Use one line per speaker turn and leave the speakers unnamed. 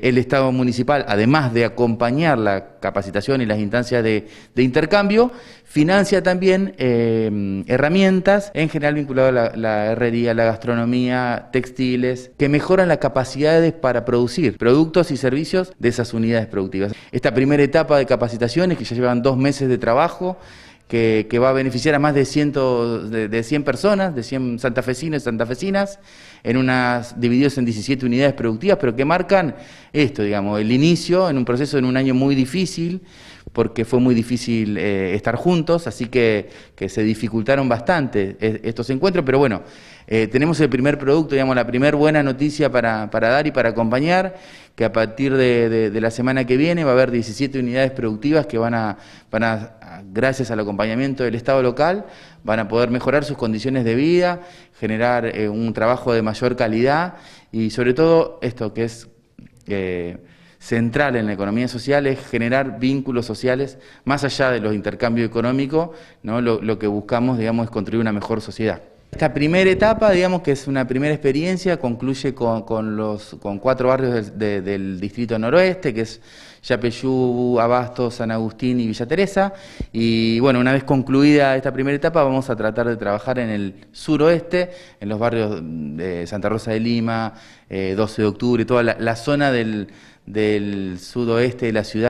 El Estado municipal, además de acompañar la capacitación y las instancias de, intercambio, financia también eh, herramientas, en general vinculadas a la, la, herrería, la gastronomía, textiles, que mejoran las capacidades para producir productos y servicios de esas unidades productivas. Esta primera etapa de capacitaciones, que ya llevan dos meses de trabajo, que, va a beneficiar a más de, ciento, de, 100 personas, de 100 santafesinos y santafesinas, en unas, divididos en 17 unidades productivas, pero que marcan esto, digamos, el inicio en un proceso en un año muy difícil, porque fue muy difícil eh, estar juntos, así que, se dificultaron bastante eh, estos encuentros, pero bueno, eh, tenemos el primer producto, digamos, la primera buena noticia para, dar y para acompañar, que a partir de, la semana que viene va a haber 17 unidades productivas que van a, gracias al acompañamiento del Estado local, van a poder mejorar sus condiciones de vida, generar un trabajo de mayor calidad y sobre todo esto que es central en la economía social es generar vínculos sociales más allá de los intercambios económicos, ¿no? lo, que buscamos digamos, es construir una mejor sociedad. Esta primera etapa, digamos que es una primera experiencia, concluye con, con los, con cuatro barrios del, distrito noroeste, que es Yapeyú, Abasto, San Agustín y Villa Teresa. Y bueno, una vez concluida esta primera etapa, vamos a tratar de trabajar en el suroeste, en los barrios de Santa Rosa de Lima, 12 eh, de octubre, toda la, zona del, del sudoeste de la ciudad.